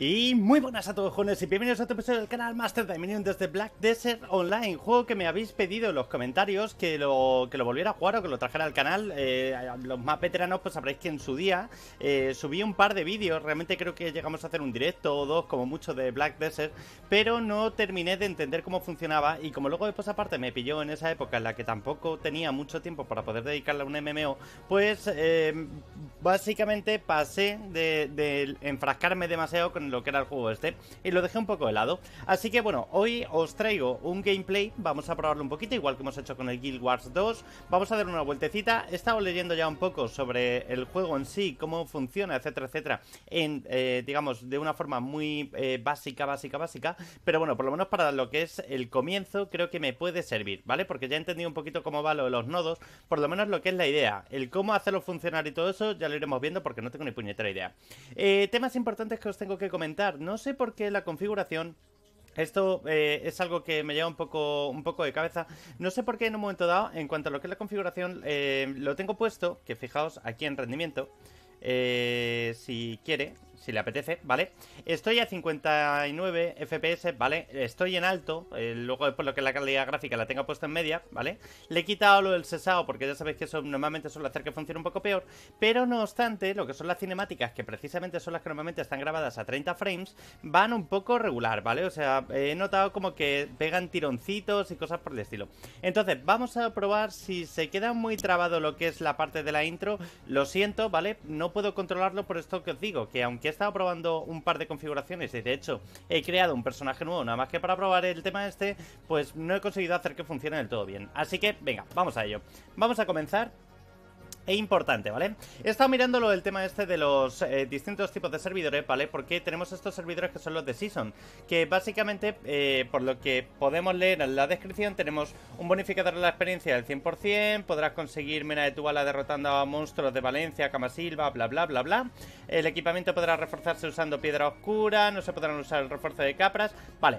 Y muy buenas a todos jóvenes y bienvenidos a otro episodio del canal Master Minion desde Black Desert Online Juego que me habéis pedido en los comentarios que lo, lo volviera a jugar o que lo trajera al canal eh, Los más veteranos pues sabréis que en su día eh, subí un par de vídeos Realmente creo que llegamos a hacer un directo o dos como mucho de Black Desert Pero no terminé de entender cómo funcionaba y como luego después pues, aparte me pilló en esa época en la que tampoco tenía mucho tiempo para poder dedicarle a un MMO Pues eh, básicamente pasé de enfrascarme demasiado con lo que era el juego este y lo dejé un poco helado Así que bueno, hoy os traigo un gameplay, vamos a probarlo un poquito, igual que hemos hecho con el Guild Wars 2. Vamos a dar una vueltecita. He estado leyendo ya un poco sobre el juego en sí, cómo funciona, etcétera, etcétera, en, eh, digamos, de una forma muy eh, básica, básica, básica. Pero bueno, por lo menos para lo que es el comienzo, creo que me puede servir, ¿vale? Porque ya he entendido un poquito cómo va lo de los nodos, por lo menos lo que es la idea. El cómo hacerlo funcionar y todo eso ya lo iremos viendo porque no tengo ni puñetera idea. Eh, temas importantes que os tengo que comentar comentar. No sé por qué la configuración esto eh, es algo que me lleva un poco, un poco de cabeza. No sé por qué en un momento dado, en cuanto a lo que es la configuración, eh, lo tengo puesto, que fijaos aquí en rendimiento, eh, si quiere, si le apetece, ¿vale? Estoy a 59 FPS, ¿vale? Estoy en alto, eh, luego después por lo que la calidad gráfica la tengo puesta en media, ¿vale? Le he quitado lo del sesado porque ya sabéis que eso normalmente suele hacer que funcione un poco peor, pero no obstante, lo que son las cinemáticas, que precisamente son las que normalmente están grabadas a 30 frames, van un poco regular, ¿vale? O sea, he notado como que pegan tironcitos y cosas por el estilo. Entonces, vamos a probar si se queda muy trabado lo que es la parte de la intro, lo siento, ¿vale? No puedo controlarlo por esto que os digo, que aunque he estado probando un par de configuraciones y de hecho he creado un personaje nuevo nada más que para probar el tema este, pues no he conseguido hacer que funcione del todo bien. Así que venga, vamos a ello. Vamos a comenzar e importante, ¿vale? He estado mirando el tema este de los eh, distintos tipos de servidores, ¿vale? Porque tenemos estos servidores que son los de Season, que básicamente, eh, por lo que podemos leer en la descripción, tenemos un bonificador de la experiencia del 100%, podrás conseguir mena de tu bala derrotando a monstruos de Valencia, Camasilva, bla, bla, bla, bla. El equipamiento podrá reforzarse usando piedra oscura, no se podrán usar el refuerzo de capras, vale.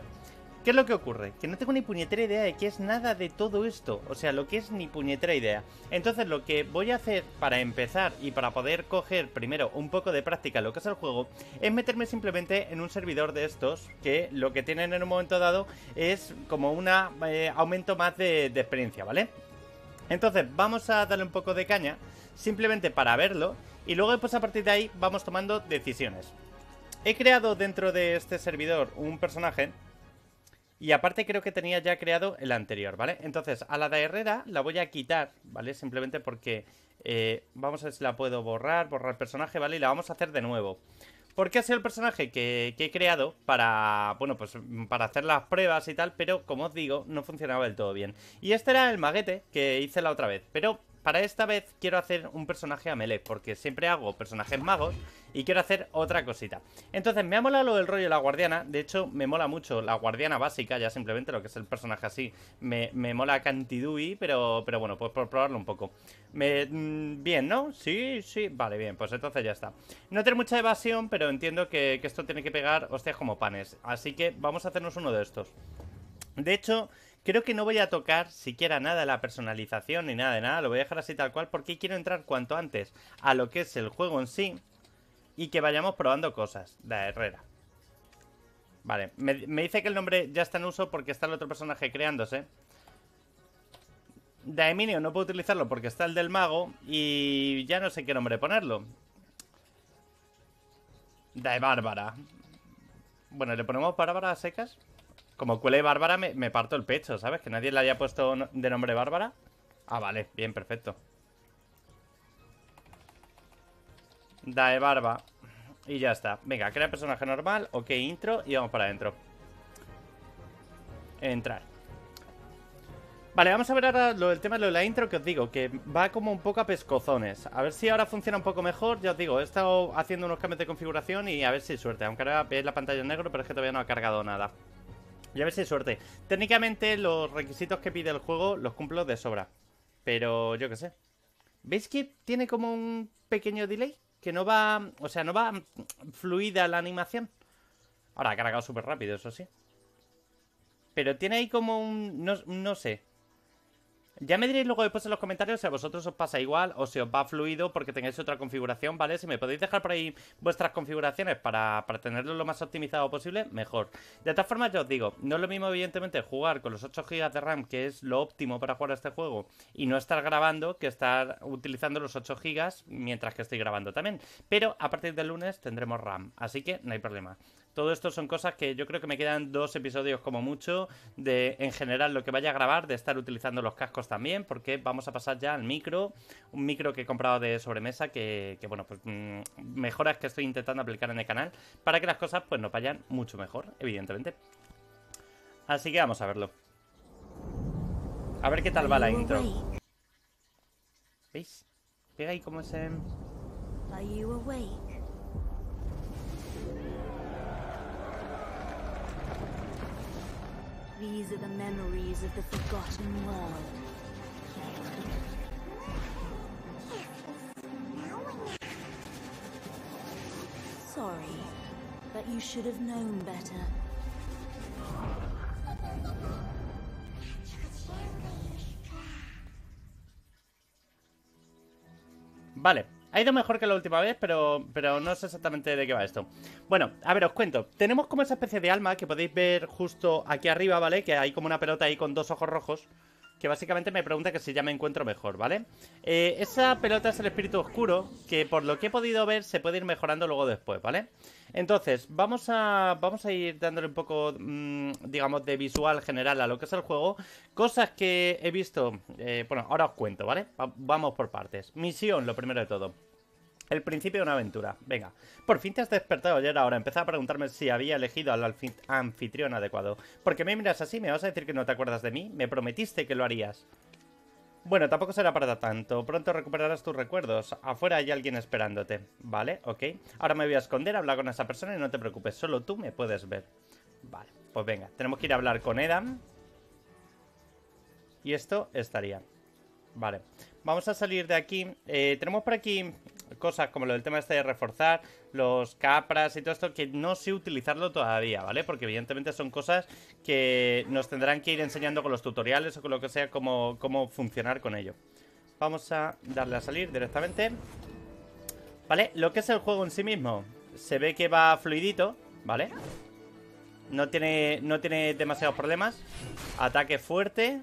¿Qué es lo que ocurre? Que no tengo ni puñetera idea de qué es nada de todo esto. O sea, lo que es ni puñetera idea. Entonces lo que voy a hacer para empezar y para poder coger primero un poco de práctica lo que es el juego es meterme simplemente en un servidor de estos que lo que tienen en un momento dado es como un eh, aumento más de, de experiencia, ¿vale? Entonces vamos a darle un poco de caña simplemente para verlo y luego pues a partir de ahí vamos tomando decisiones. He creado dentro de este servidor un personaje y aparte creo que tenía ya creado el anterior, ¿vale? Entonces, a la de Herrera la voy a quitar, ¿vale? Simplemente porque eh, vamos a ver si la puedo borrar, borrar personaje, ¿vale? Y la vamos a hacer de nuevo. Porque ha sido el personaje que, que, he creado para, bueno, pues para hacer las pruebas y tal, pero como os digo, no funcionaba del todo bien. Y este era el maguete que hice la otra vez, pero para esta vez quiero hacer un personaje a melee, porque siempre hago personajes magos y quiero hacer otra cosita. Entonces, me ha molado lo del rollo de la guardiana, de hecho, me mola mucho la guardiana básica, ya simplemente lo que es el personaje así, me, me mola Cantidui, pero, pero bueno, pues por probarlo un poco. Me, mm, bien, ¿no? Sí, sí, vale, bien, pues entonces ya está. No tiene mucha evasión, pero entiendo que, que esto tiene que pegar hostias como panes, así que vamos a hacernos uno de estos. De hecho, Creo que no voy a tocar siquiera nada la personalización ni nada de nada, lo voy a dejar así tal cual porque quiero entrar cuanto antes a lo que es el juego en sí y que vayamos probando cosas Da Herrera. Vale, me, dice que el nombre ya está en uso porque está el otro personaje creándose. Daeminio no puedo utilizarlo porque está el del mago y ya no sé qué nombre ponerlo. Da Bárbara. Bueno, ¿le ponemos Bárbara a secas? Como cuele Bárbara me, parto el pecho, ¿sabes? Que nadie le haya puesto de nombre Bárbara. Ah, vale, bien, perfecto. Dae Barba. Y ya está. Venga, crea personaje normal, ok, intro y vamos para adentro. Entrar. Vale, vamos a ver ahora lo, el tema de, de la intro que os digo, que va como un poco a pescozones. A ver si ahora funciona un poco mejor, ya os digo, he estado haciendo unos cambios de configuración y a ver si suerte. Aunque ahora veis la pantalla en negro, pero es que todavía no ha cargado nada. Ya a ver si suerte. Técnicamente los requisitos que pide el juego los cumplo de sobra. Pero yo qué sé. ¿Veis que tiene como un pequeño delay? Que no va... O sea, no va fluida la animación. Ahora ha cargado súper rápido, eso sí. Pero tiene ahí como un... no sé. Ya me diréis luego después en los comentarios si a vosotros os pasa igual o si os va fluido porque tengáis otra configuración, ¿vale? Si me podéis dejar por ahí vuestras configuraciones para, tenerlo lo más optimizado posible, mejor. De todas formas, ya os digo, no es lo mismo, evidentemente, jugar con los 8 GB de RAM, que es lo óptimo para jugar a este juego, y no estar grabando, que estar utilizando los 8 GB mientras que estoy grabando también. Pero a partir del lunes tendremos RAM, así que no hay problema. Todo esto son cosas que yo creo que me quedan dos episodios como mucho de en general lo que vaya a grabar, de estar utilizando los cascos también, porque vamos a pasar ya al micro, un micro que he comprado de sobremesa que, que bueno, pues mm, mejoras que estoy intentando aplicar en el canal para que las cosas pues nos vayan mucho mejor, evidentemente. Así que vamos a verlo. A ver qué tal va la intro. ¿Veis? Pega ahí como ese... These are the memories of the forgotten world. Sorry, but you should have known better. Vale. Ha ido mejor que la última vez, pero, pero no sé exactamente de qué va esto. Bueno, a ver, os cuento. Tenemos como esa especie de alma que podéis ver justo aquí arriba, ¿vale? Que hay como una pelota ahí con dos ojos rojos que básicamente me pregunta que si ya me encuentro mejor, ¿vale? Eh, esa pelota es el espíritu oscuro, que por lo que he podido ver se puede ir mejorando luego después, ¿vale? Entonces, vamos a, vamos a ir dándole un poco, mm, digamos, de visual general a lo que es el juego. Cosas que he visto, eh, bueno, ahora os cuento, ¿vale? vamos por partes. Misión, lo primero de todo. El principio de una aventura. Venga. Por fin te has despertado ayer ahora. Empezaba a preguntarme si había elegido al anfitrión adecuado. Porque me miras así? ¿Me vas a decir que no te acuerdas de mí? Me prometiste que lo harías. Bueno, tampoco será para tanto. Pronto recuperarás tus recuerdos. Afuera hay alguien esperándote. Vale, ok. Ahora me voy a esconder, hablar con esa persona y no te preocupes. Solo tú me puedes ver. Vale, pues venga. Tenemos que ir a hablar con Edam. Y esto estaría. Vale. Vamos a salir de aquí. Eh, tenemos por aquí cosas como lo del tema este de reforzar, los capras y todo esto, que no sé utilizarlo todavía, ¿vale? Porque evidentemente son cosas que nos tendrán que ir enseñando con los tutoriales o con lo que sea, como cómo funcionar con ello. Vamos a darle a salir directamente. ¿Vale? Lo que es el juego en sí mismo, se ve que va fluidito, ¿vale? No tiene, no tiene demasiados problemas. Ataque fuerte,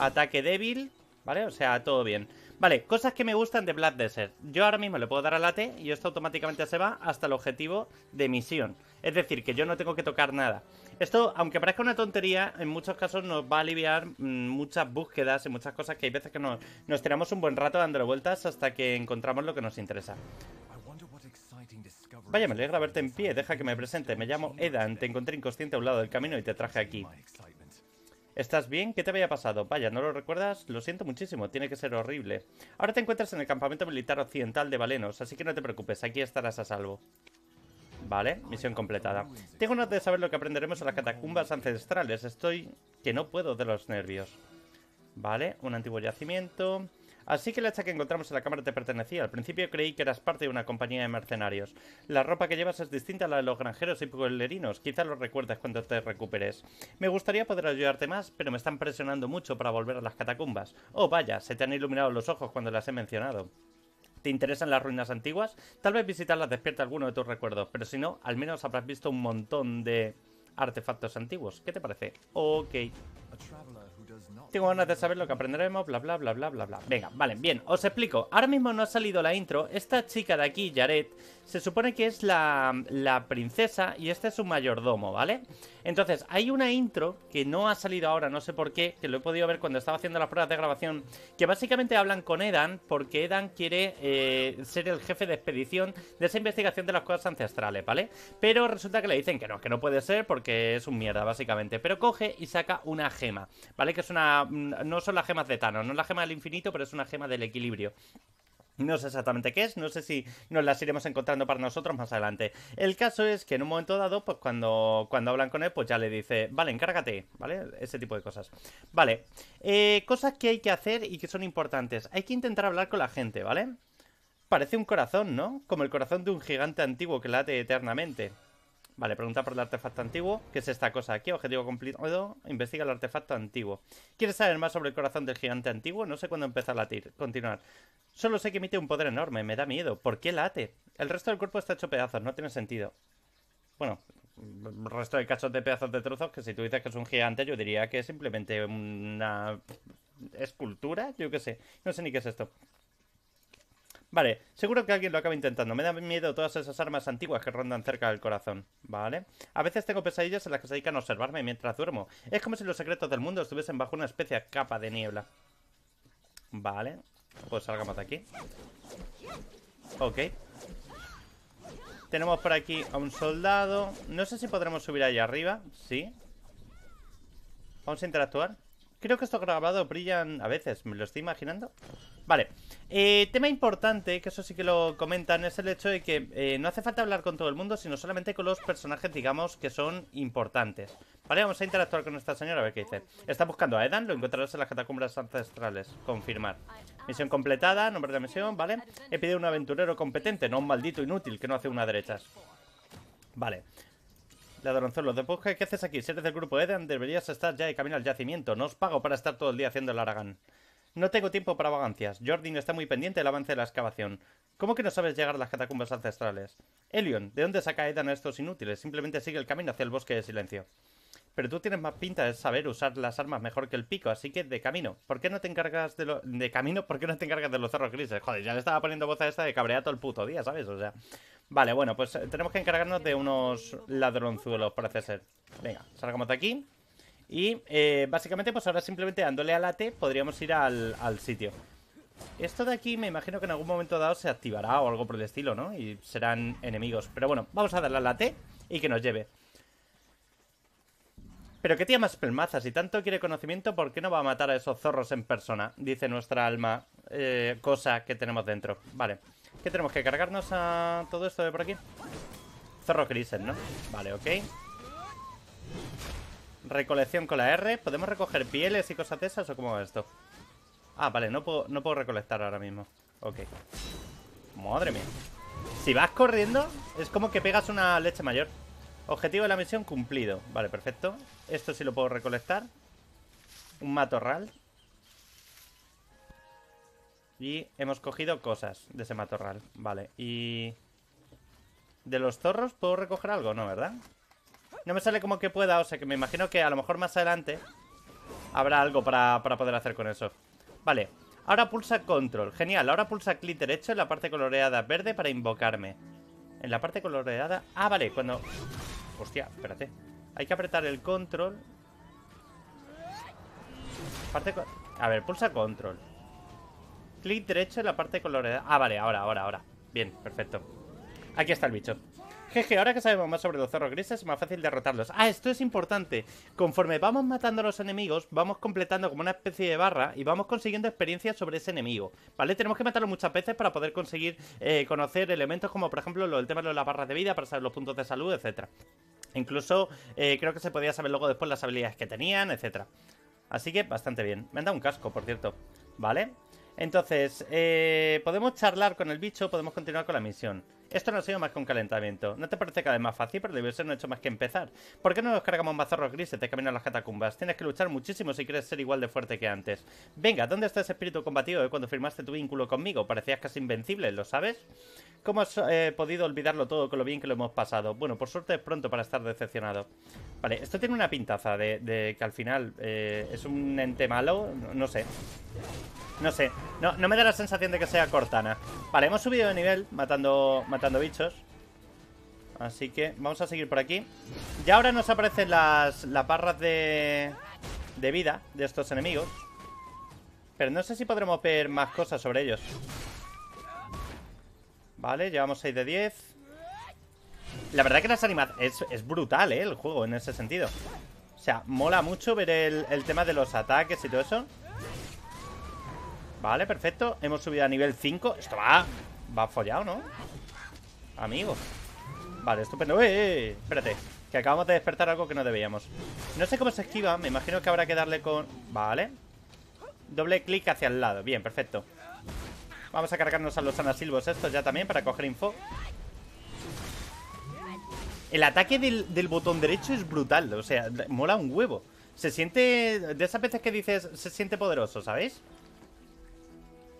ataque débil, ¿vale? O sea, todo bien. Vale, cosas que me gustan de Black Desert. Yo ahora mismo le puedo dar a late y esto automáticamente se va hasta el objetivo de misión. Es decir, que yo no tengo que tocar nada. Esto, aunque parezca una tontería, en muchos casos nos va a aliviar mm, muchas búsquedas y muchas cosas que hay veces que nos, nos tiramos un buen rato dándole vueltas hasta que encontramos lo que nos interesa. Vaya, me alegra verte en pie. Deja que me presente. Me llamo Edan. Te encontré inconsciente a un lado del camino y te traje aquí. ¿Estás bien? ¿Qué te había pasado? Vaya, ¿no lo recuerdas? Lo siento muchísimo, tiene que ser horrible. Ahora te encuentras en el campamento militar occidental de Valenos, así que no te preocupes, aquí estarás a salvo. Vale, misión completada. Tengo ganas de saber lo que aprenderemos en las catacumbas ancestrales. Estoy que no puedo de los nervios. Vale, un antiguo yacimiento. Así que la hacha que encontramos en la cámara te pertenecía. Al principio creí que eras parte de una compañía de mercenarios. La ropa que llevas es distinta a la de los granjeros y pueblerinos. Quizá lo recuerdes cuando te recuperes. Me gustaría poder ayudarte más, pero me están presionando mucho para volver a las catacumbas. Oh, vaya, se te han iluminado los ojos cuando las he mencionado. ¿Te interesan las ruinas antiguas? Tal vez visitarlas despierta alguno de tus recuerdos, pero si no, al menos habrás visto un montón de artefactos antiguos. ¿Qué te parece? Ok. Tengo ganas de saber lo que aprenderemos, bla, bla, bla, bla, bla, bla. Venga, vale, bien, os explico. Ahora mismo no ha salido la intro. Esta chica de aquí, Jared, se supone que es la, princesa y este es su mayordomo, ¿vale? Entonces, hay una intro que no ha salido ahora, no sé por qué, que lo he podido ver cuando estaba haciendo las pruebas de grabación, que básicamente hablan con Edan porque Edan quiere eh, ser el jefe de expedición de esa investigación de las cosas ancestrales, ¿vale? Pero resulta que le dicen que no, que no puede ser porque es un mierda, básicamente. Pero coge y saca una gema, ¿vale? Que es una... no son las gemas de Thanos, no es la gema del infinito, pero es una gema del equilibrio. No sé exactamente qué es, no sé si nos las iremos encontrando para nosotros más adelante. El caso es que en un momento dado, pues cuando, cuando hablan con él, pues ya le dice, vale, encárgate, ¿vale? Ese tipo de cosas. Vale, eh, cosas que hay que hacer y que son importantes. Hay que intentar hablar con la gente, ¿vale? Parece un corazón, ¿no? Como el corazón de un gigante antiguo que late eternamente. Vale, pregunta por el artefacto antiguo. ¿Qué es esta cosa aquí? Objetivo cumplido. Investiga el artefacto antiguo. ¿Quieres saber más sobre el corazón del gigante antiguo? No sé cuándo empieza a latir. Continuar. Solo sé que emite un poder enorme. Me da miedo. ¿Por qué late? El resto del cuerpo está hecho pedazos. No tiene sentido. Bueno, el resto de cachos de pedazos de trozos que si tú dices que es un gigante, yo diría que es simplemente una escultura. Yo qué sé. No sé ni qué es esto. Vale, seguro que alguien lo acaba intentando. Me da miedo todas esas armas antiguas que rondan cerca del corazón. Vale. A veces tengo pesadillas en las que se dedican a observarme mientras duermo. Es como si los secretos del mundo estuviesen bajo una especie de capa de niebla. Vale. Pues salgamos de aquí. Ok. Tenemos por aquí a un soldado. No sé si podremos subir allá arriba. Sí. Vamos a interactuar. Creo que estos grabados brillan a veces. ¿Me lo estoy imaginando? Vale. Eh, tema importante, que eso sí que lo comentan, es el hecho de que eh, no hace falta hablar con todo el mundo, sino solamente con los personajes, digamos, que son importantes. Vale, vamos a interactuar con esta señora a ver qué dice. Está buscando a Edan, lo encontrarás en las catacumbas ancestrales. Confirmar. Misión completada, nombre de la misión, ¿vale? He pedido un aventurero competente, no un maldito inútil que no hace una derecha. Vale. Ladronzuelo, de ¿qué haces aquí? Si eres del grupo Edan, deberías estar ya de camino al yacimiento. No os pago para estar todo el día haciendo el Aragán. No tengo tiempo para vagancias. no está muy pendiente del avance de la excavación. ¿Cómo que no sabes llegar a las catacumbas ancestrales? Elion, ¿de dónde saca Edan estos inútiles? Simplemente sigue el camino hacia el bosque de silencio. Pero tú tienes más pinta de saber usar las armas mejor que el pico, así que de camino. ¿Por qué no te encargas de de camino? ¿Por qué no te encargas de los cerros grises? Joder, ya le estaba poniendo voz a esta de cabreato el puto día, ¿sabes? O sea. Vale, bueno, pues eh, tenemos que encargarnos de unos ladronzuelos, parece ser. Venga, salgamos de aquí. Y eh, básicamente, pues ahora simplemente dándole a la T podríamos ir al, sitio. Esto de aquí me imagino que en algún momento dado se activará o algo por el estilo, ¿no? Y serán enemigos. Pero bueno, vamos a darle a la T y que nos lleve. Pero que tía más pelmazas Y tanto quiere conocimiento, ¿por qué no va a matar a esos zorros en persona? Dice nuestra alma, eh, cosa que tenemos dentro. Vale, ¿qué tenemos que cargarnos a todo esto de por aquí? Zorro Crisen, ¿no? Vale, ok. Recolección con la R. ¿Podemos recoger pieles y cosas de esas o cómo va esto? Ah, vale, no puedo, no puedo recolectar ahora mismo. Ok. Madre mía. Si vas corriendo, es como que pegas una leche mayor. Objetivo de la misión cumplido. Vale, perfecto. Esto sí lo puedo recolectar. Un matorral. Y hemos cogido cosas de ese matorral. Vale, y... ¿De los zorros puedo recoger algo? No, ¿verdad? No me sale como que pueda, o sea que me imagino que a lo mejor más adelante habrá algo para, poder hacer con eso. Vale, ahora pulsa control. Genial, ahora pulsa clic derecho en la parte coloreada verde para invocarme. En la parte coloreada... Ah, vale, cuando... Hostia, espérate. Hay que apretar el control. Parte... A ver, pulsa control. Clic derecho en la parte coloreada. Ah, vale, ahora, ahora, ahora. Bien, perfecto. Aquí está el bicho que ahora que sabemos más sobre los zorros grises es más fácil derrotarlos. Ah, esto es importante. Conforme vamos matando a los enemigos, vamos completando como una especie de barra y vamos consiguiendo experiencia sobre ese enemigo. ¿Vale? Tenemos que matarlo muchas veces para poder conseguir eh, conocer elementos como, por ejemplo, el tema de las barras de vida, para saber los puntos de salud, etcétera. Incluso eh, creo que se podía saber luego después las habilidades que tenían, etcétera. Así que bastante bien. Me han dado un casco, por cierto. ¿Vale? Entonces, eh, podemos charlar con el bicho, podemos continuar con la misión. Esto no ha sido más que un calentamiento. ¿No te parece cada vez más fácil? Pero debió ser no hecho más que empezar. ¿Por qué no nos cargamos mazorros grises de camino a las catacumbas? Tienes que luchar muchísimo si quieres ser igual de fuerte que antes. Venga, ¿dónde está ese espíritu combativo de cuando firmaste tu vínculo conmigo? Parecías casi invencible, ¿lo sabes? ¿Cómo has eh, podido olvidarlo todo con lo bien que lo hemos pasado? Bueno, por suerte es pronto para estar decepcionado. Vale, esto tiene una pintaza de, que al final eh, es un ente malo, no sé. No sé, no, me da la sensación de que sea Cortana Vale, hemos subido de nivel matando, matando bichos Así que vamos a seguir por aquí Y ahora nos aparecen las, Parras de, de vida de estos enemigos Pero no sé si podremos ver más cosas sobre ellos Vale, llevamos 6 de 10 La verdad que las animadas es, brutal, ¿eh? El juego en ese sentido O sea, mola mucho ver el, el tema de los ataques y todo eso Vale, perfecto. Hemos subido a nivel 5. Esto va... Va follado, ¿no? Amigo. Vale, estupendo. ¡Eh, ¡Eh, eh! Espérate. Que acabamos de despertar algo que no debíamos. No sé cómo se esquiva. Me imagino que habrá que darle con... Vale. Doble clic hacia el lado. Bien, perfecto. Vamos a cargarnos a los anasilvos estos ya también para coger info. El ataque del, del botón derecho es brutal. O sea, mola un huevo. Se siente... De esas veces que dices, se siente poderoso, ¿sabéis?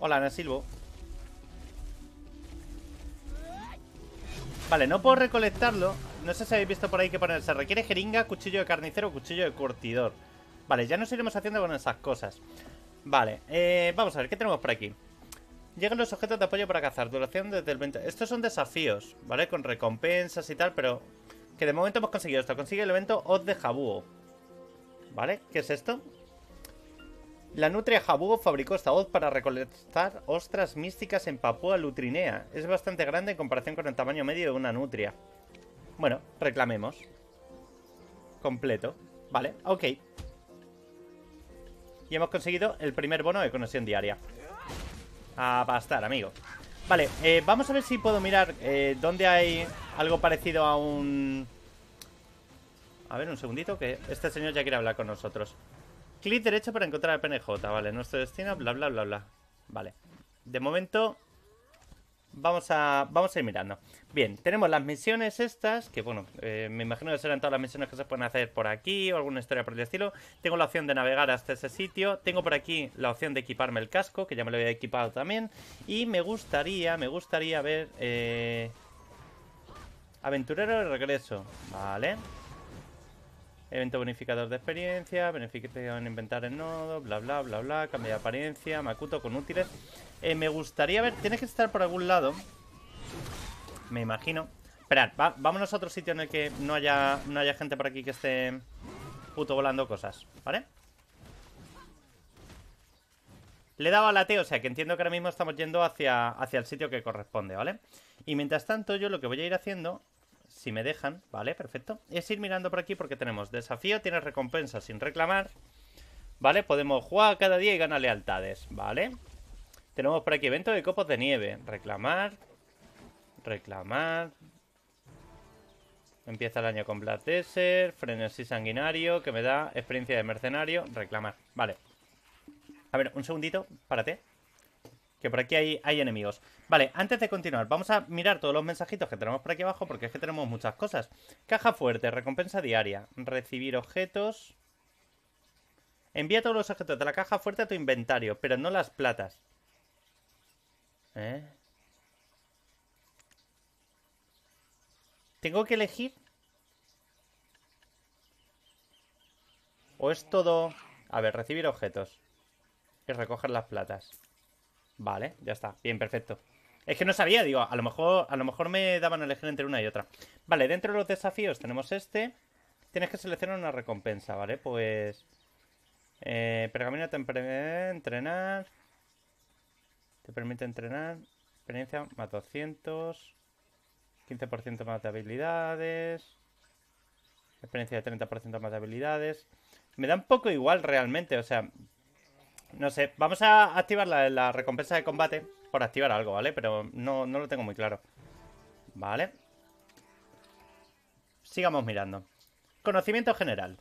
Hola, Ana Silvo. Vale, no puedo recolectarlo. No sé si habéis visto por ahí que ponerse. Requiere jeringa, cuchillo de carnicero cuchillo de curtidor. Vale, ya nos iremos haciendo con esas cosas. Vale, eh, vamos a ver, ¿qué tenemos por aquí? Llegan los objetos de apoyo para cazar, duración desde el Estos son desafíos, ¿vale? Con recompensas y tal, pero... Que de momento hemos conseguido esto. Consigue el evento Oz de Jabúo. ¿Vale? ¿Qué es esto? La nutria jabugo fabricó esta voz para recolectar ostras místicas en Papúa Lutrinea. Es bastante grande en comparación con el tamaño medio de una nutria. Bueno, reclamemos. Completo. Vale, ok. Y hemos conseguido el primer bono de conexión diaria. A bastar, amigo. Vale, eh, vamos a ver si puedo mirar eh, dónde hay algo parecido a un... A ver, un segundito, que este señor ya quiere hablar con nosotros. Clic derecho para encontrar el PNJ, vale, nuestro destino, bla, bla, bla, bla. Vale. De momento, vamos a, vamos a ir mirando. Bien, tenemos las misiones estas, que bueno, eh, me imagino que serán todas las misiones que se pueden hacer por aquí o alguna historia por el estilo. Tengo la opción de navegar hasta ese sitio. Tengo por aquí la opción de equiparme el casco, que ya me lo había equipado también. Y me gustaría, me gustaría ver... Eh, aventurero de regreso, vale. Evento bonificador de experiencia, beneficio en inventar el nodo, bla bla bla bla, cambia de apariencia, Makuto con útiles. Eh, me gustaría ver, tiene que estar por algún lado. Me imagino. Esperad, vámonos a otro sitio en el que no haya, no haya gente por aquí que esté puto volando cosas, ¿vale? Le he dado a la T, o sea que entiendo que ahora mismo estamos yendo hacia, hacia el sitio que corresponde, ¿vale? Y mientras tanto yo lo que voy a ir haciendo si me dejan, ¿vale? Perfecto. Es ir mirando por aquí porque tenemos desafío, tienes recompensa sin reclamar, ¿vale? Podemos jugar cada día y ganar lealtades, ¿vale? Tenemos por aquí evento de copos de nieve, reclamar, reclamar. Empieza el año con Black frenesí sanguinario, que me da experiencia de mercenario, reclamar, vale. A ver, un segundito, párate que por aquí hay, hay enemigos. Vale, antes de continuar, vamos a mirar todos los mensajitos que tenemos por aquí abajo, porque es que tenemos muchas cosas. Caja fuerte, recompensa diaria, recibir objetos... Envía todos los objetos de la caja fuerte a tu inventario, pero no las platas. ¿Eh? ¿Tengo que elegir? ¿O es todo...? A ver, recibir objetos. Y recoger las platas. Vale, ya está. Bien, perfecto. Es que no sabía, digo, a lo mejor, a lo mejor me daban a elegir entre una y otra. Vale, dentro de los desafíos tenemos este. Tienes que seleccionar una recompensa, ¿vale? Pues. Eh, pergamino te entrenar. Te permite entrenar. Experiencia más 200. 15% más de habilidades. Experiencia de 30% más de habilidades. Me da un poco igual realmente. O sea, no sé, vamos a activar la, recompensa de combate por activar algo, ¿vale? Pero no, no lo tengo muy claro. Vale. Sigamos mirando. Conocimiento general.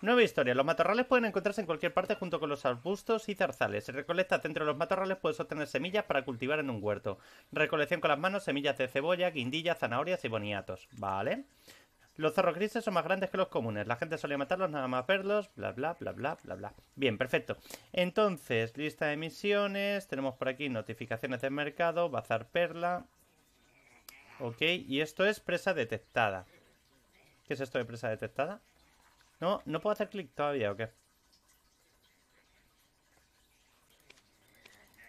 Nueva historia. Los matorrales pueden encontrarse en cualquier parte junto con los arbustos y zarzales. Si recolectas dentro de los matorrales puedes obtener semillas para cultivar en un huerto. Recolección con las manos, semillas de cebolla, guindilla, zanahorias y boniatos. Vale. Los zorros grises son más grandes que los comunes. La gente solía matarlos nada más verlos. Bla, bla, bla, bla, bla, bla. Bien, perfecto. Entonces, lista de misiones. Tenemos por aquí notificaciones del mercado. Bazar perla. Ok, y esto es presa detectada. ¿Qué es esto de presa detectada? No, no puedo hacer clic todavía, ¿o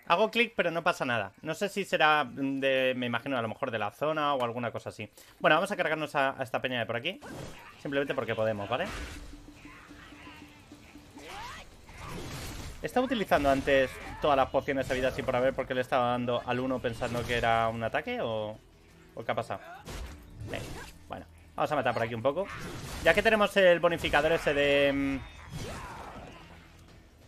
Hago clic, pero no pasa nada. No sé si será de, me imagino, a lo mejor de la zona o alguna cosa así. Bueno, vamos a cargarnos a, esta peña de por aquí. Simplemente porque podemos, ¿vale? Estaba utilizando antes todas las pociones de vida así por haber porque le estaba dando al uno pensando que era un ataque o, ¿o qué ha pasado. Bueno, vamos a matar por aquí un poco. Ya que tenemos el bonificador ese de... Mm,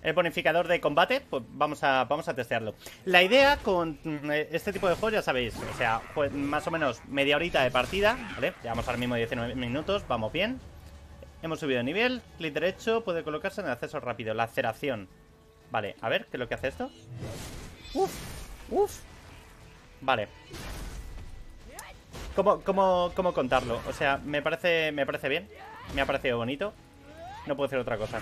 el bonificador de combate, pues vamos a, vamos a testearlo. La idea con mm, este tipo de juegos, ya sabéis, o sea, más o menos media horita de partida, ¿vale? Llevamos ahora mismo 19 minutos, vamos bien. Hemos subido de nivel, clic derecho, puede colocarse en el acceso rápido, la laceración. Vale, a ver, ¿qué es lo que hace esto? Uf, uf. Vale. ¿Cómo, cómo, cómo contarlo? O sea, me parece, me parece bien, me ha parecido bonito. No puedo hacer otra cosa.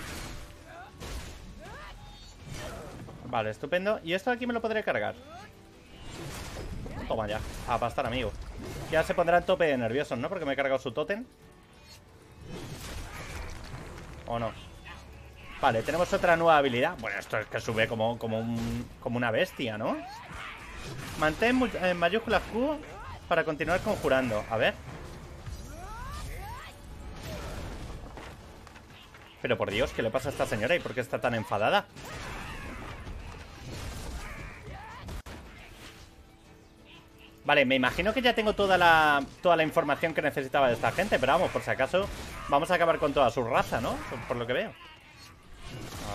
Vale, estupendo. Y esto aquí me lo podré cargar. Toma ya. A pastar, amigo. Ya se pondrá el tope de nerviosos, ¿no? Porque me he cargado su tótem. ¿O no? Vale, tenemos otra nueva habilidad. Bueno, esto es que sube como, como, como una bestia, ¿no? Mantén en eh, mayúsculas Q para continuar conjurando. A ver. Pero por Dios, ¿qué le pasa a esta señora y por qué está tan enfadada? Vale, me imagino que ya tengo toda la, toda la información que necesitaba de esta gente, pero vamos, por si acaso vamos a acabar con toda su raza, ¿no? Por, lo que veo.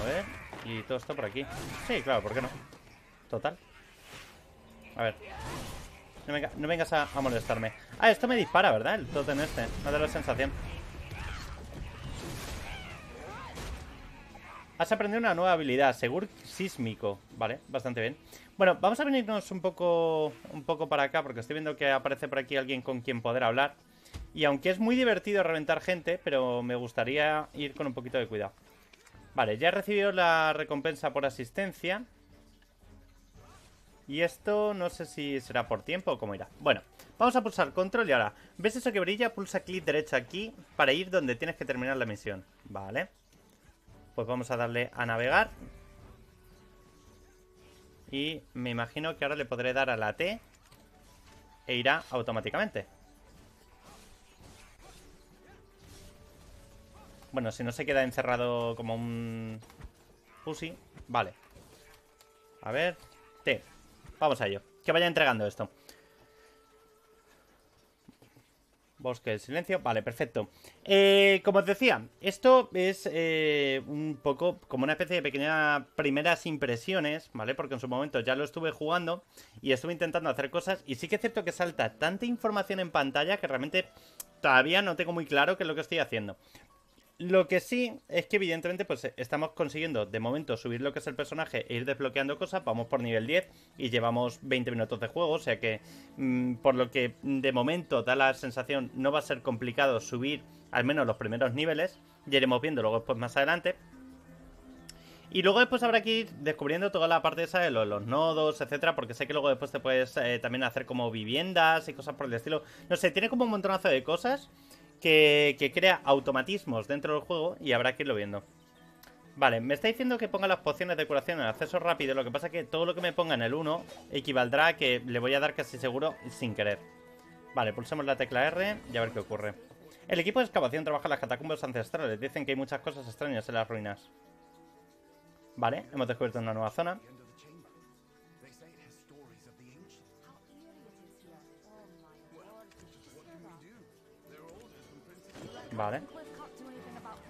A ver, y todo esto por aquí. Sí, claro, ¿por qué no? Total. A ver. No, vengas a, molestarme. Ah, esto me dispara, ¿verdad? El totem este. No da la sensación. Has aprendido una nueva habilidad, seguro Sísmico. Vale, bastante bien. Bueno, vamos a venirnos un poco, un poco para acá, porque estoy viendo que aparece por aquí alguien con quien poder hablar. Y aunque es muy divertido reventar gente, pero me gustaría ir con un poquito de cuidado. Vale, ya he recibido la recompensa por asistencia. Y esto no sé si será por tiempo o cómo irá. Bueno, vamos a pulsar control y ahora, ¿ves eso que brilla? Pulsa clic derecho aquí para ir donde tienes que terminar la misión. Vale. Pues vamos a darle a navegar. Y me imagino que ahora le podré dar a la T e irá automáticamente. Bueno, si no se queda encerrado como un pussy, vale. A ver, T. Vamos a ello. Que vaya entregando esto. Bosque el silencio. Vale, perfecto. Eh, como os decía, esto es eh, un poco como una especie de pequeñas primeras impresiones, ¿vale? Porque en su momento ya lo estuve jugando y estuve intentando hacer cosas. Y sí que es cierto que salta tanta información en pantalla que realmente todavía no tengo muy claro qué es lo que estoy haciendo. Lo que sí es que evidentemente pues eh, estamos consiguiendo de momento subir lo que es el personaje e ir desbloqueando cosas. Vamos por nivel 10 y llevamos 20 minutos de juego, o sea que mm, por lo que mm, de momento da la sensación no va a ser complicado subir al menos los primeros niveles. Ya iremos viendo luego después pues, más adelante. Y luego después habrá que ir descubriendo toda la parte esa de los, nodos, etcétera, porque sé que luego después te puedes eh, también hacer como viviendas y cosas por el estilo. No sé, tiene como un montonazo de cosas que, crea automatismos dentro del juego y habrá que irlo viendo. Vale, me está diciendo que ponga las pociones de curación en acceso rápido, lo que pasa es que todo lo que me ponga en el 1 equivaldrá a que le voy a dar casi seguro sin querer. Vale, pulsemos la tecla R y a ver qué ocurre. El equipo de excavación trabaja en las catacumbas ancestrales, dicen que hay muchas cosas extrañas en las ruinas. Vale, hemos descubierto una nueva zona. Vale.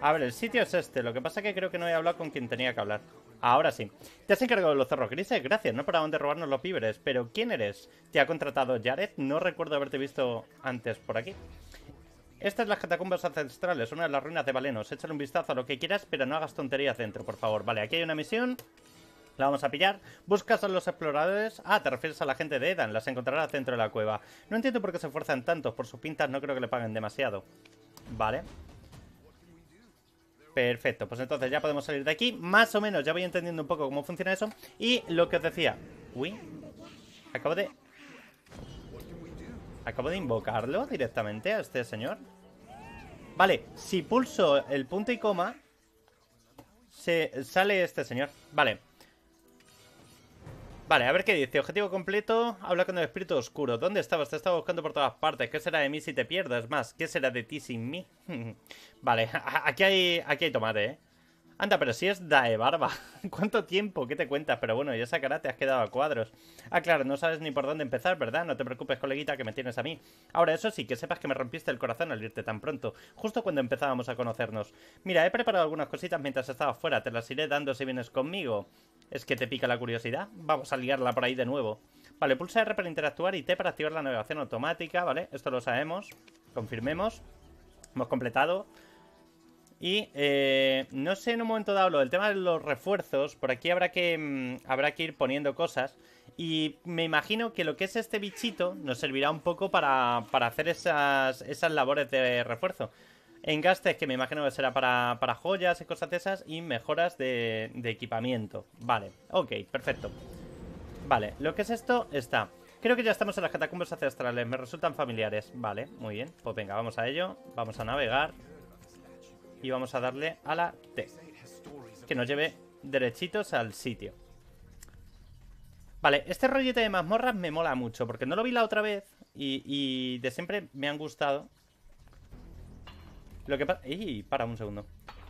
A ver, el sitio es este. Lo que pasa es que creo que no he hablado con quien tenía que hablar. Ahora sí. Te has encargado de los cerros grises, gracias. No para dónde robarnos los víveres. Pero ¿quién eres? ¿Te ha contratado Jared? No recuerdo haberte visto antes por aquí. Esta es las catacumbas ancestrales, una de las ruinas de Valenos. Échale un vistazo a lo que quieras, pero no hagas tonterías dentro, por favor. Vale, aquí hay una misión. La vamos a pillar. Buscas a los exploradores. Ah, te refieres a la gente de Edan. Las encontrarás dentro de la cueva. No entiendo por qué se esfuerzan tanto, Por sus pintas no creo que le paguen demasiado. Vale. Perfecto, pues entonces ya podemos salir de aquí. Más o menos, ya voy entendiendo un poco cómo funciona eso. Y lo que os decía... Uy, acabo de... Acabo de invocarlo directamente a este señor. Vale, si pulso el punto y coma, se sale este señor. Vale. Vale, a ver qué dice. Objetivo completo. Habla con el espíritu oscuro. ¿Dónde estabas? Te estaba buscando por todas partes. ¿Qué será de mí si te pierdas más? ¿Qué será de ti sin mí? vale, aquí hay, aquí hay tomate, ¿eh? Anda, pero si es Dae Barba. ¿Cuánto tiempo? ¿Qué te cuentas? Pero bueno, ya cara te has quedado a cuadros. Ah, claro, no sabes ni por dónde empezar, ¿verdad? No te preocupes, coleguita, que me tienes a mí. Ahora, eso sí, que sepas que me rompiste el corazón al irte tan pronto, justo cuando empezábamos a conocernos. Mira, he preparado algunas cositas mientras estabas fuera, te las iré dando si vienes conmigo. ¿Es que te pica la curiosidad? Vamos a ligarla por ahí de nuevo. Vale, pulsa R para interactuar y T para activar la navegación automática, ¿vale? Esto lo sabemos. Confirmemos. Hemos completado. Y eh, no sé en un momento dado lo del tema de los refuerzos. Por aquí habrá que, mm, habrá que ir poniendo cosas. Y me imagino que lo que es este bichito nos servirá un poco para, hacer esas, esas labores de refuerzo. Engastes, que me imagino que será para, joyas y cosas de esas, y mejoras de, equipamiento. Vale, ok, perfecto. Vale, lo que es esto está. Creo que ya estamos en las catacumbas ancestrales, me resultan familiares. Vale, muy bien. Pues venga, vamos a ello. Vamos a navegar. Y vamos a darle a la T. Que nos lleve derechitos al sitio. Vale, este rollete de mazmorras me mola mucho, porque no lo vi la otra vez y de siempre me han gustado. Lo que pasa... ¡Ey! Para un segundo.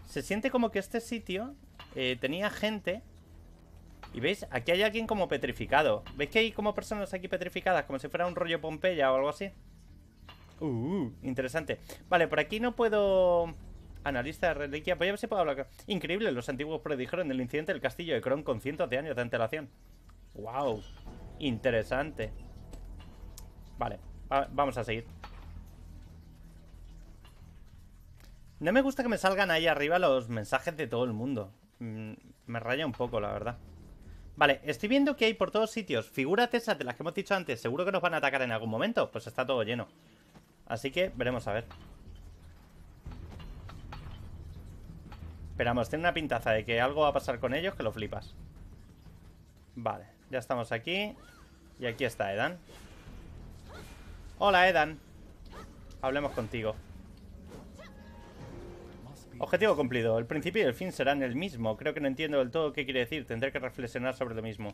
Se siente como que este sitio eh, tenía gente... Y veis, aquí hay alguien como petrificado. ¿Veis que hay como personas aquí petrificadas? Como si fuera un rollo Pompeya o algo así. Uh, interesante. Vale, por aquí no puedo... Analista de reliquia. Voy a ver si puedo hablar. Increíble, los antiguos predijeron el incidente del castillo de Kron con cientos de años de antelación. ¡Wow! Interesante. Vale, vamos a seguir. No me gusta que me salgan ahí arriba los mensajes de todo el mundo. Mm, me raya un poco, la verdad. Vale, estoy viendo que hay por todos sitios figuras esas de las que hemos dicho antes. Seguro que nos van a atacar en algún momento. Pues está todo lleno. Así que veremos a ver. Esperamos, tiene una pintaza de que algo va a pasar con ellos que lo flipas. Vale, ya estamos aquí. Y aquí está Edan. Hola, Edan. Hablemos contigo. Objetivo cumplido. El principio y el fin serán el mismo. Creo que no entiendo del todo qué quiere decir. Tendré que reflexionar sobre lo mismo.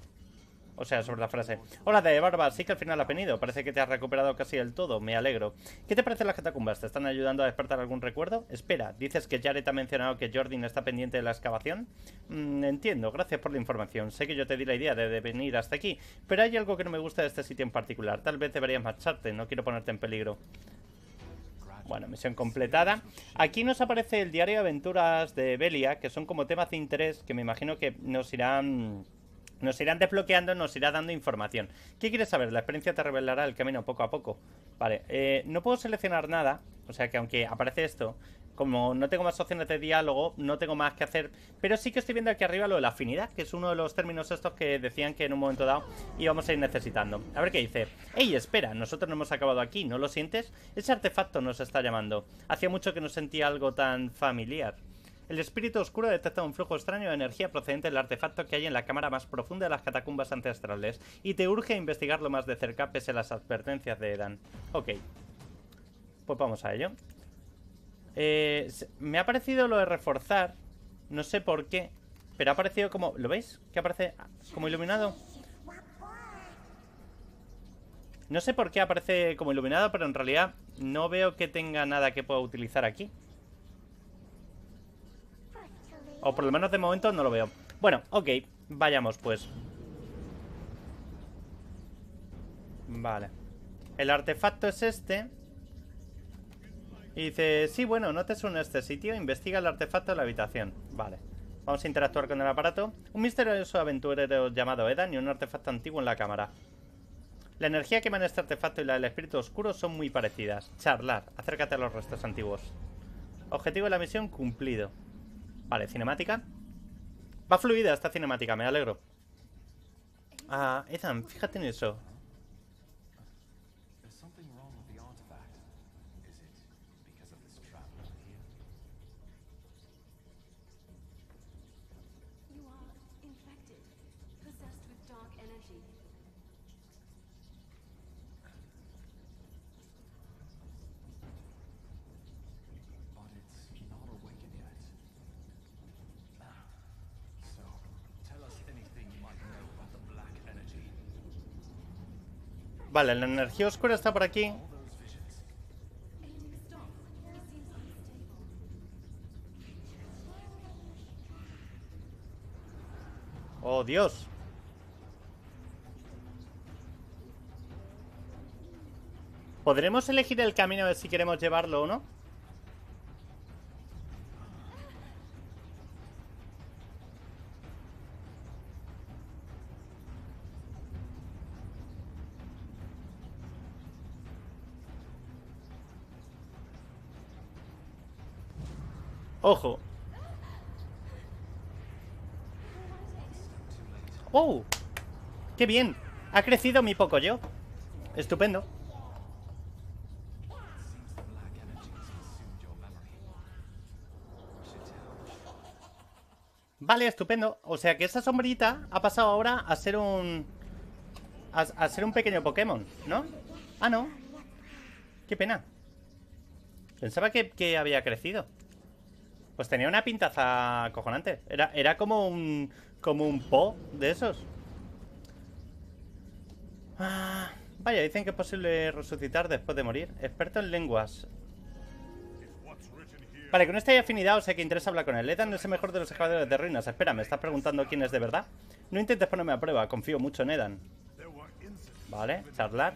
O sea, sobre la frase. Hola de Barba, sí que al final ha venido. Parece que te has recuperado casi del todo. Me alegro. ¿Qué te parece las catacumbas? ¿Te están ayudando a despertar algún recuerdo? Espera, dices que Jared ha mencionado que Jordan está pendiente de la excavación. Mm, entiendo, gracias por la información. Sé que yo te di la idea de venir hasta aquí, pero hay algo que no me gusta de este sitio en particular. Tal vez deberías marcharte, no quiero ponerte en peligro. Bueno, misión completada. Aquí nos aparece el diario de aventuras de Belia, que son como temas de interés que me imagino que nos irán nos irán desbloqueando, nos irá dando información. ¿Qué quieres saber? La experiencia te revelará el camino poco a poco. Vale, eh, no puedo seleccionar nada, o sea que aunque aparece esto, como no tengo más opciones de diálogo, no tengo más que hacer. Pero sí que estoy viendo aquí arriba lo de la afinidad, que es uno de los términos estos que decían que en un momento dado íbamos a ir necesitando. A ver qué dice. ¡Ey, espera! Nosotros no hemos acabado aquí, ¿no lo sientes? Ese artefacto nos está llamando. Hacía mucho que no sentía algo tan familiar. El espíritu oscuro detecta un flujo extraño de energía procedente del artefacto que hay en la cámara más profunda de las catacumbas ancestrales y te urge a investigarlo más de cerca pese a las advertencias de Edan. Ok. Pues vamos a ello. Eh, me ha parecido lo de reforzar. No sé por qué. Pero ha aparecido como... ¿Lo veis? Que aparece como iluminado. No sé por qué aparece como iluminado, pero en realidad no veo que tenga nada que pueda utilizar aquí. O por lo menos de momento no lo veo. Bueno, ok. Vayamos pues. Vale. El artefacto es este. Y dice, sí, bueno, no te suena este sitio, investiga el artefacto de la habitación. Vale. Vamos a interactuar con el aparato. Un misterioso aventurero llamado Edan y un artefacto antiguo en la cámara. La energía que emana este artefacto y la del espíritu oscuro son muy parecidas. Charlar. Acércate a los restos antiguos. Objetivo de la misión cumplido. Vale, cinemática. Va fluida esta cinemática, me alegro. Ah, Edan fíjate en eso. Vale, la energía oscura está por aquí. ¡Oh, Dios! ¿Podremos elegir el camino de si queremos llevarlo o no? Ojo. ¡Oh! ¡Qué bien! Ha crecido mi poco yo. Estupendo. Vale, estupendo. O sea que esa sombrita ha pasado ahora a ser un... A, ser un pequeño Pokémon, ¿no? Ah, no. Qué pena. Pensaba que, que había crecido. Pues tenía una pintaza cojonante. Era, era como un. como un po de esos. Ah, vaya, dicen que es posible resucitar después de morir. Experto en lenguas. Vale, con esta afinidad o sea que interesa hablar con él. Edan es el mejor de los excavadores de ruinas. Espera, ¿me estás preguntando quién es de verdad? No intentes ponerme a prueba, confío mucho en Edan. Vale, charlar.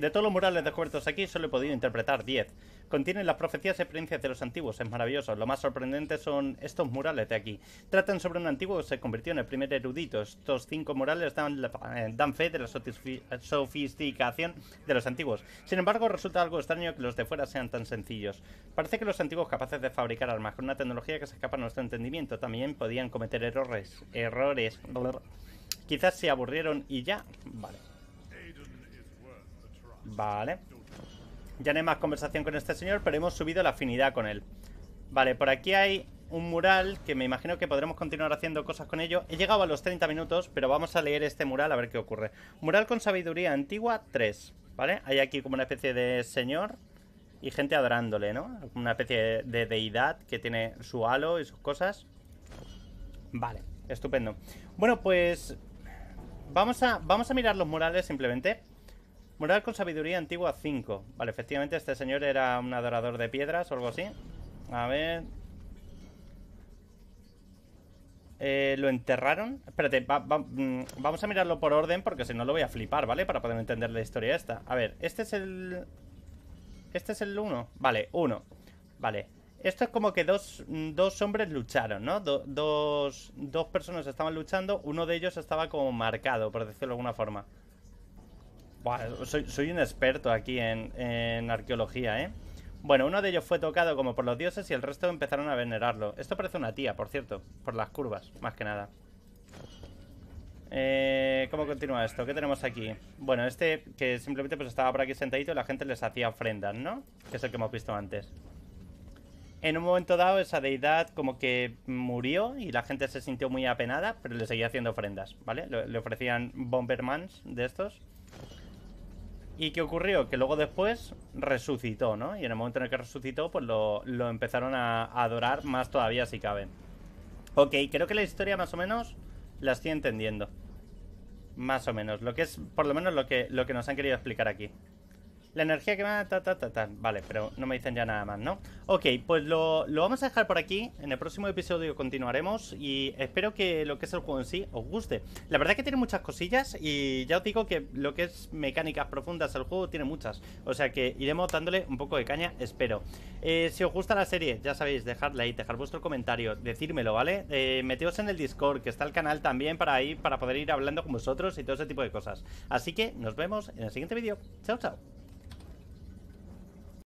De todos los murales descubiertos aquí, solo he podido interpretar 10. Contienen las profecías y experiencias de los antiguos, es maravilloso. Lo más sorprendente son estos murales de aquí. Tratan sobre un antiguo que se convirtió en el primer erudito. Estos cinco murales dan, eh, fe de la sofisticación de los antiguos. Sin embargo, resulta algo extraño que los de fuera sean tan sencillos. Parece que los antiguos capaces de fabricar armas con una tecnología que se escapa a nuestro entendimiento también podían cometer errores. Errores. Quizás se aburrieron y ya. Vale. Vale. Ya no hay más conversación con este señor, pero hemos subido la afinidad con él. Vale, por aquí hay un mural que me imagino que podremos continuar haciendo cosas con ello. He llegado a los 30 minutos, pero vamos a leer este mural a ver qué ocurre. Mural con sabiduría antigua 3, ¿vale? Hay aquí como una especie de señor y gente adorándole, ¿no? Una especie de deidad que tiene su halo y sus cosas. Vale, estupendo. Bueno, pues vamos a, vamos a mirar los murales simplemente. Moral con sabiduría antigua 5. Vale, efectivamente este señor era un adorador de piedras o algo así. A ver... Eh, ¿Lo enterraron? Espérate, mm, vamos a mirarlo por orden porque si no lo voy a flipar, ¿vale? Para poder entender la historia esta. A ver, este es el... Este es el 1. Vale, 1. Vale. Esto es como que dos, mm, hombres lucharon, ¿no? dos, dos personas estaban luchando, uno de ellos estaba como marcado, por decirlo de alguna forma soy, un experto aquí en, arqueología, ¿eh? Bueno, uno de ellos fue tocado como por los dioses y el resto empezaron a venerarlo. Esto parece una tía, por cierto, por las curvas, más que nada. Eh, ¿Cómo continúa esto? ¿Qué tenemos aquí? Bueno, este que simplemente pues estaba por aquí sentadito y la gente les hacía ofrendas, ¿no? Que es el que hemos visto antes. En un momento dado esa deidad como que murió y la gente se sintió muy apenada, pero le seguía haciendo ofrendas, ¿vale? Le, ofrecían bombermans de estos ¿Y qué ocurrió? Que luego después resucitó, ¿no? Y en el momento en el que resucitó, pues lo, lo empezaron a, adorar más todavía si cabe. Ok, creo que la historia más o menos la estoy entendiendo. Más o menos, lo que es por lo menos lo que, lo que nos han querido explicar aquí. La energía que ta, ta, ta, ta. Vale, pero no me dicen ya nada más, ¿no? Ok, pues lo, vamos a dejar por aquí. En el próximo episodio continuaremos y espero que lo que es el juego en sí os guste. La verdad es que tiene muchas cosillas y ya os digo que lo que es mecánicas profundas el juego tiene muchas. O sea que iremos dándole un poco de caña, espero. Eh, si os gusta la serie, ya sabéis, dejadla ahí, dejar vuestro comentario, decírmelo, ¿vale? Eh, meteos en el Discord, que está el canal también para, ir, para poder ir hablando con vosotros y todo ese tipo de cosas. Así que nos vemos en el siguiente vídeo. Chao, chao.